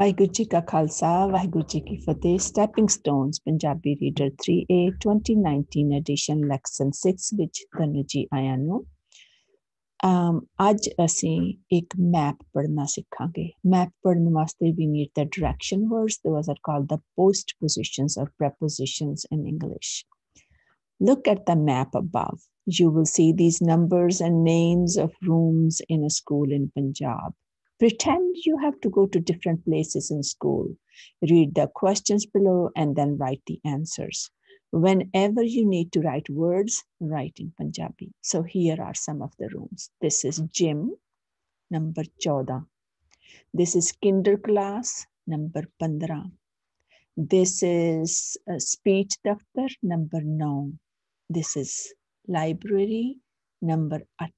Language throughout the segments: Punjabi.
ਵਾਹਿਗੁਰੂ ਜੀ ਕਾ ਖਾਲਸਾ ਵਾਹਿਗੁਰੂ ਜੀ ਕੀ ਫਤਿਹ stepping stones Punjabi reader 3A 2019 edition lesson 6 ਵਿੱਚ ਤੁਹਾਨੂੰ ਜੀ ਆਇਆਂ ਨੂੰ ਅੱਜ ਅਸੀਂ ਇੱਕ ਮੈਪ ਪੜ੍ਹਨਾ ਸਿੱਖਾਂਗੇ ਮੈਪ ਪੜ੍ਹਨ ਵਾਸਤੇ we need the direction words those are called the postpositions or prepositions in English Look at the map above. You will see these numbers and names of rooms in a school in Punjab. Pretend you have to go to different places in school. Read the questions below and then write the answers. Whenever you need to write words, write in Punjabi. So here are some of the rooms. This is gym, number 14. This is kinder class, number 15. This is uh, speech doctor number 9. This is library, number 8.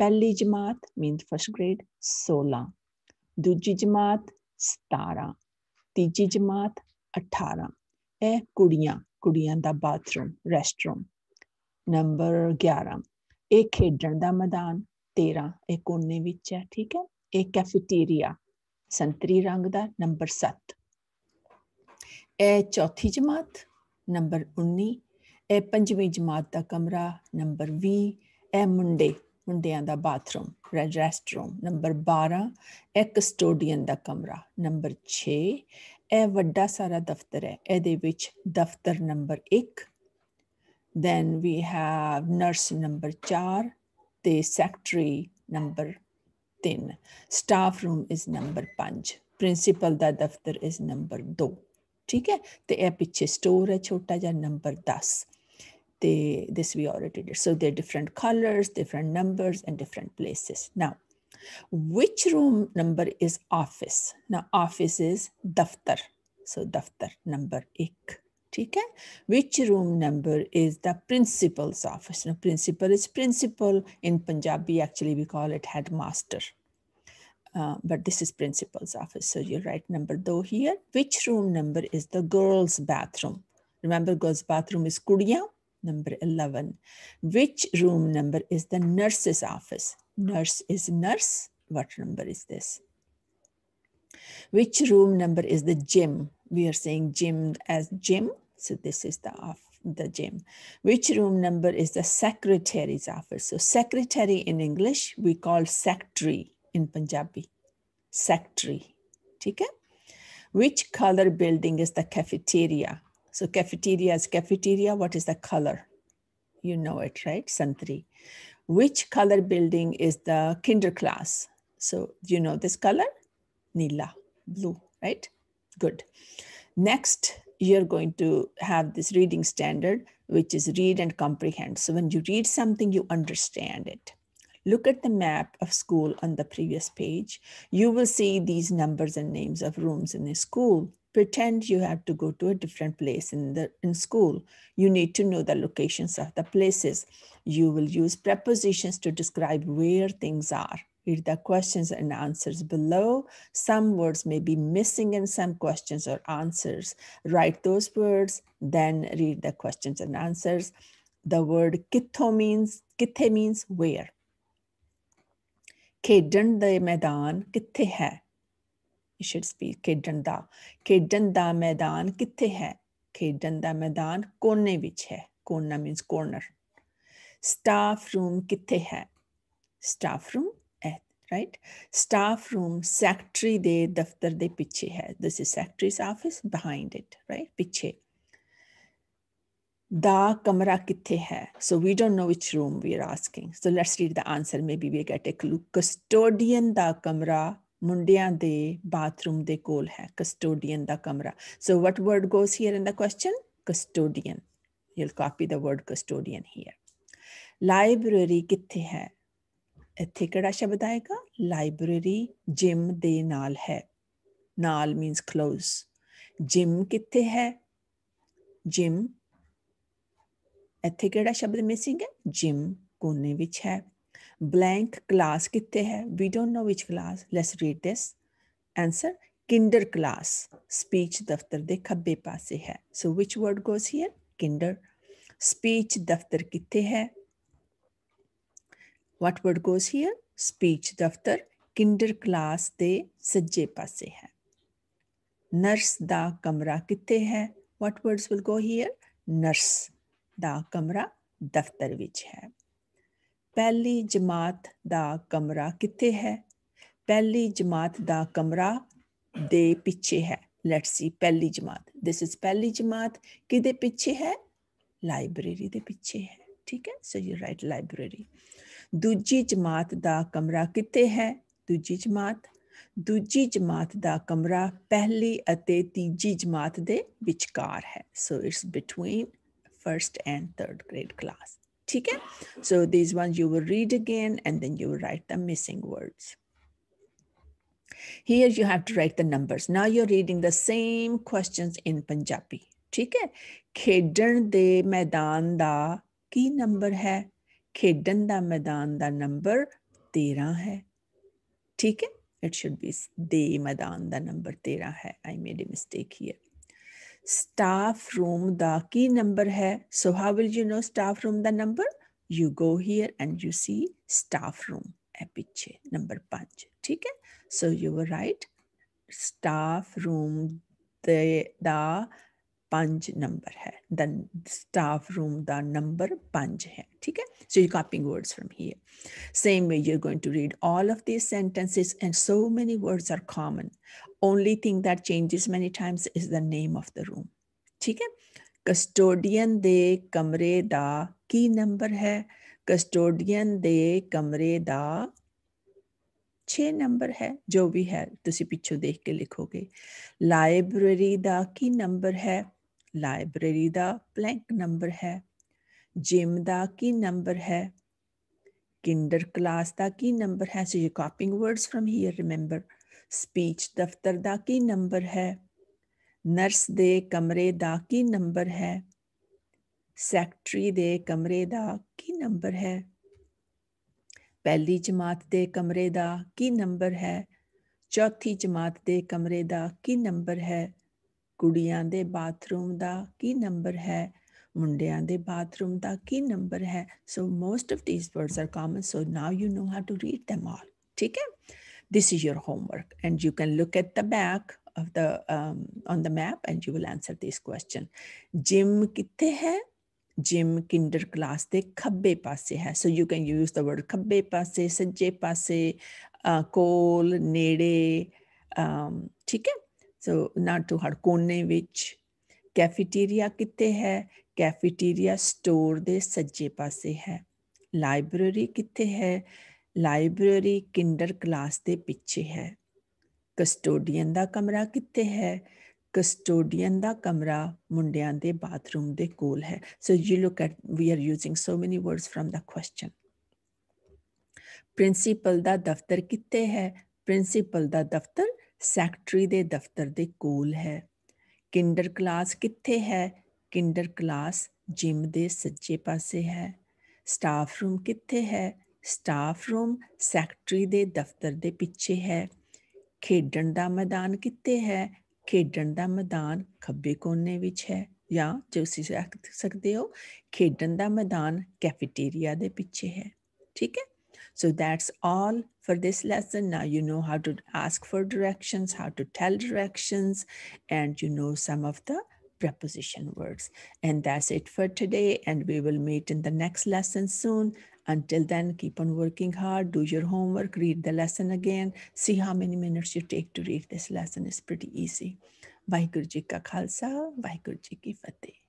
ਪਹਿਲੀ ਜਮਾਤ ਮੀਨਸ ਫਸਟ ਗ੍ਰੇਡ 16 ਦੂਜੀ ਜਮਾਤ 17 ਤੀਜੀ ਜਮਾਤ 18 ਇਹ ਕੁੜੀਆਂ ਕੁੜੀਆਂ ਦਾ ਬਾਥਰੂਮ ਰੈਸਟਰੂਮ ਨੰਬਰ 11 ਇਹ ਖੇਡਣ ਦਾ ਮੈਦਾਨ 13 ਇਹ ਕੋਨੇ ਵਿੱਚ ਹੈ ਠੀਕ ਹੈ ਇਹ ਕੈਫੇਟੇਰੀਆ ਸੰਤਰੀ ਰੰਗ ਦਾ ਨੰਬਰ 7 ਇਹ ਚੌਥੀ ਜਮਾਤ ਨੰਬਰ 19 ਇਹ ਪੰਜਵੀਂ ਜਮਾਤ ਦਾ ਕਮਰਾ ਨੰਬਰ 20 ਇਹ ਮੁੰਡੇ ਮੁੰਡਿਆਂ ਦਾ ਬਾਥਰੂਮ ਰੈਸਟਰੂਮ ਨੰਬਰ 12 ਇੱਕ ਸਟੂਡੀਅਨ ਦਾ ਕਮਰਾ ਨੰਬਰ 6 ਇਹ ਵੱਡਾ ਸਾਰਾ ਦਫ਼ਤਰ ਹੈ ਇਹਦੇ ਵਿੱਚ ਦਫ਼ਤਰ number 1 then we have nurse number 4 ਤੇ secretary number 3 staff room is number 5 principal ਦਾ ਦਫ਼ਤਰ ਇਸ ਨੰਬਰ 2 ਠੀਕ ਹੈ ਤੇ ਇਹ ਪਿੱਛੇ ਸਟੋਰ ਹੈ ਛੋਟਾ ਜਿਹਾ number 10 they, this we already did. So they're different colors, different numbers, and different places. Now, which room number is office? Now, office is daftar. So daftar number ek. okay? Which room number is the principal's office? Now, principal is principal in Punjabi. Actually, we call it headmaster. Uh, but this is principal's office so you write number though here which room number is the girls bathroom remember girls bathroom is kudiyan number 11. Which room number is the nurse's office? Nurse is nurse. What number is this? Which room number is the gym? We are saying gym as gym. So this is the of the gym. Which room number is the secretary's office? So secretary in English, we call secretary in Punjabi. Secretary. Okay. Which color building is the cafeteria? So cafeteria is cafeteria. What is the color? You know it, right? Santri. Which color building is the kinder class? So you know this color? Nila, blue, right? Good. Next, you're going to have this reading standard, which is read and comprehend. So when you read something, you understand it. Look at the map of school on the previous page. You will see these numbers and names of rooms in the school pretend you have to go to a different place in the in school you need to know the locations of the places you will use prepositions to describe where things are read the questions and answers below some words may be missing in some questions or answers write those words then read the questions and answers the word kitho means kithe means where खेडन द मैदान किथे है ਯੂ ਸ਼ੁਡ ਸਪੀਕ ਖੇਡਣ ਦਾ ਖੇਡਣ ਦਾ ਮੈਦਾਨ ਕਿੱਥੇ ਹੈ ਖੇਡਣ ਦਾ ਮੈਦਾਨ ਕੋਨੇ ਵਿੱਚ ਹੈ ਕੋਨਾ ਮੀਨਸ ਕੋਰਨਰ ਸਟਾਫ ਰੂਮ ਕਿੱਥੇ ਹੈ staff room at right staff room secretary ਦੇ ਦਫ਼ਤਰ ਦੇ ਪਿੱਛੇ ਹੈ this is secretary's office behind it right ਪਿੱਛੇ ਦਾ ਕਮਰਾ ਕਿੱਥੇ ਹੈ so we don't know which room we are asking so let's read the answer maybe we get a clue custodian ਦਾ ਕਮਰਾ ਮੁੰਡਿਆਂ ਦੇ ਬਾਥਰੂਮ ਦੇ ਕੋਲ ਹੈ ਕਸਟੋਡੀਅਨ ਦਾ ਕਮਰਾ so what word goes here in the question custodian you will copy the word custodian here library ਕਿੱਥੇ ਹੈ ਇੱਥੇ ਕਿਹੜਾ ਸ਼ਬਦ ਆਏਗਾ ਲਾਇਬ੍ਰੇਰੀ ਜਿਮ ਦੇ ਨਾਲ ਹੈ ਨਾਲ ਮੀਨਸ ক্লোਜ਼ ਜਿਮ ਕਿੱਥੇ ਹੈ ਜਿਮ ਇੱਥੇ ਕਿਹੜਾ ਸ਼ਬਦ ਮਿਸਿੰਗ ਹੈ ਜਿਮ ਕੋਨੇ ਵਿੱਚ ਹੈ blank class ਕਿੱਥੇ ਹੈ we don't know which class let's read this answer kinder class speech ਦਫ਼ਤਰ ਦੇ ਖੱਬੇ ਪਾਸੇ ਹੈ so which word goes here kinder speech ਦਫ਼ਤਰ ਕਿੱਥੇ ਹੈ what word goes here speech ਦਫ਼ਤਰ kinder class ਦੇ ਸੱਜੇ ਪਾਸੇ ਹੈ ਨਰਸ ਦਾ ਕਮਰਾ ਕਿੱਥੇ ਹੈ what words will go here nurse ਦਾ ਕਮਰਾ ਦਫ਼ਤਰ ਵਿੱਚ ਹੈ ਪਹਿਲੀ ਜਮਾਤ ਦਾ ਕਮਰਾ ਕਿੱਥੇ ਹੈ ਪਹਿਲੀ ਜਮਾਤ ਦਾ ਕਮਰਾ ਦੇ ਪਿੱਛੇ ਹੈ ਲੈਟਸ ਸੀ ਪਹਿਲੀ ਜਮਾਤ ਥਿਸ ਇਜ਼ ਪਹਿਲੀ ਜਮਾਤ ਕਿਦੇ ਪਿੱਛੇ ਹੈ ਲਾਇਬ੍ਰੇਰੀ ਦੇ ਪਿੱਛੇ ਹੈ ਠੀਕ ਹੈ ਸੋ ਯੂ ਰਾਈਟ ਲਾਇਬ੍ਰੇਰੀ ਦੂਜੀ ਜਮਾਤ ਦਾ ਕਮਰਾ ਕਿੱਥੇ ਹੈ ਦੂਜੀ ਜਮਾਤ ਦੂਜੀ ਜਮਾਤ ਦਾ ਕਮਰਾ ਪਹਿਲੀ ਅਤੇ ਤੀਜੀ ਜਮਾਤ ਦੇ ਵਿਚਕਾਰ ਹੈ so it's between first and third grade class ठीक है so this one you will read again and then you will write the missing words Here you have to write the numbers. Now you're reading the same questions in Punjabi. ਠੀਕ ਹੈ ਖੇਡਣ ਦੇ ਮੈਦਾਨ ਦਾ ਕੀ ਨੰਬਰ ਹੈ ਖੇਡਣ ਦਾ ਮੈਦਾਨ ਦਾ ਨੰਬਰ 13 ਹੈ ਠੀਕ ਹੈ ਇਟ ਸ਼ੁੱਡ ਬੀ ਦੇ ਮੈਦਾਨ ਦਾ ਨੰਬਰ 13 ਹੈ I made a mistake here staff room ਦਾ ਕੀ ਨੰਬਰ ਹੈ so how will you know staff room ਦਾ number you go here and you see staff room ਹੈ ਪਿੱਛੇ ਨੰਬਰ 5 ਠੀਕ ਹੈ so you were right staff room the ਦਾ 5 ਨੰਬਰ ਹੈ ਦ ਸਟਾਫ ਰੂਮ ਦਾ ਨੰਬਰ 5 ਹੈ ਠੀਕ ਹੈ so you copying words from here same way you are going to read all of these sentences and so many words are common only thing that changes many times is the name of the room ਠੀਕ ਹੈ ਕਸਟੋਡੀਅਨ ਦੇ ਕਮਰੇ ਦਾ ਕੀ ਨੰਬਰ ਹੈ ਕਸਟੋਡੀਅਨ ਦੇ ਕਮਰੇ ਦਾ 6 ਨੰਬਰ ਹੈ ਜੋ ਵੀ ਹੈ ਤੁਸੀਂ ਪਿੱਛੋਂ ਦੇਖ ਕੇ ਲਿਖੋਗੇ ਲਾਇਬ੍ਰੇਰੀ ਦਾ ਕੀ ਨੰਬਰ ਹੈ ਲਾਇਬ੍ਰੇਰੀ ਦਾ ਬਲੈਂਕ ਨੰਬਰ ਹੈ ਜਿਮ ਦਾ ਕੀ ਨੰਬਰ ਹੈ ਕਿੰਡਰ ਕਲਾਸ ਦਾ ਕੀ ਨੰਬਰ ਹੈ so you copying words from here remember speech ਦਫਤਰ ਦਾ ਕੀ ਨੰਬਰ ਹੈ ਨਰਸ ਦੇ ਕਮਰੇ ਦਾ ਕੀ ਨੰਬਰ ਹੈ ਸੈਕਟਰੀ ਦੇ ਕਮਰੇ ਦਾ ਕੀ ਨੰਬਰ ਹੈ ਪਹਿਲੀ ਜਮਾਤ ਦੇ ਕਮਰੇ ਦਾ ਕੀ ਨੰਬਰ ਹੈ ਚੌਥੀ ਜਮਾਤ ਦੇ ਕਮਰੇ ਦਾ ਕੀ ਨੰਬਰ ਹੈ ਕੁੜੀਆਂ ਦੇ ਬਾਥਰੂਮ ਦਾ ਕੀ ਨੰਬਰ ਹੈ ਮੁੰਡਿਆਂ ਦੇ ਬਾਥਰੂਮ ਦਾ ਕੀ ਨੰਬਰ ਹੈ so most of these words are common so now you know how to read them all ਠੀਕ ਹੈ this is your homework and you can look at the back of the um, on the map and you will answer this question gym ਕਿੱਥੇ ਹੈ gym kinder class ਦੇ ਖੱਬੇ ਪਾਸੇ ਹੈ so you can use the word ਖੱਬੇ ਪਾਸੇ ਸੱਜੇ ਪਾਸੇ ਕੋਲ ਨੇੜੇ ਠੀਕ ਹੈ ਸੋ ਨਾਟੂ ਹਰ ਕੋਨੇ ਵਿੱਚ ਕੈਫੇਟੇਰੀਆ ਕਿੱਥੇ ਹੈ ਕੈਫੇਟੇਰੀਆ ਸਟੋਰ ਦੇ ਸੱਜੇ ਪਾਸੇ ਹੈ ਲਾਇਬ੍ਰੇਰੀ ਕਿੱਥੇ ਹੈ ਲਾਇਬ੍ਰੇਰੀ ਕਿੰਡਰ ਕਲਾਸ ਦੇ ਪਿੱਛੇ ਹੈ ਕਸਟੋਡੀਅਨ ਦਾ ਕਮਰਾ ਕਿੱਥੇ ਹੈ ਕਸਟੋਡੀਅਨ ਦਾ ਕਮਰਾ ਮੁੰਡਿਆਂ ਦੇ ਬਾਥਰੂਮ ਦੇ ਕੋਲ ਹੈ so you look at we are using so many words from ਦਾ ਕੁਐਸਚਨ ਪ੍ਰਿੰਸੀਪਲ ਦਾ ਦਫ਼ਤਰ ਕਿੱਥੇ ਹੈ ਪ੍ਰਿੰਸੀਪਲ ਦਾ ਦਫ਼ਤਰ ਸੈਕਟਰੀ ਦੇ ਦਫ਼ਤਰ ਦੇ ਕੋਲ ਹੈ ਕਿੰਡਰ ਕਲਾਸ ਕਿੱਥੇ ਹੈ ਕਿੰਡਰ ਕਲਾਸ ਜਿਮ ਦੇ ਸੱਜੇ ਪਾਸੇ ਹੈ ਸਟਾਫ ਰੂਮ ਕਿੱਥੇ ਹੈ ਸਟਾਫ ਰੂਮ ਸੈਕਟਰੀ ਦੇ ਦਫ਼ਤਰ ਦੇ ਪਿੱਛੇ ਹੈ ਖੇਡਣ ਦਾ ਮੈਦਾਨ ਕਿੱਥੇ ਹੈ ਖੇਡਣ ਦਾ ਮੈਦਾਨ ਖੱਬੇ ਕੋਨੇ ਵਿੱਚ ਹੈ ਜਾਂ ਜੇ ਤੁਸੀਂ ਸਕਦੇ ਹੋ ਖੇਡਣ ਦਾ ਮੈਦਾਨ ਕੈਫੇਟੇਰੀਆ ਦੇ ਪਿੱਛੇ ਹੈ ਠੀਕ ਹੈ so that's all for this lesson. Now you know how to ask for directions, how to tell directions, and you know some of the preposition words. And that's it for today. And we will meet in the next lesson soon. Until then, keep on working hard, do your homework, read the lesson again, see how many minutes you take to read this lesson. It's pretty easy. Vaheguru Ji Ka Khalsa, Vaheguru Ji Ki Fateh.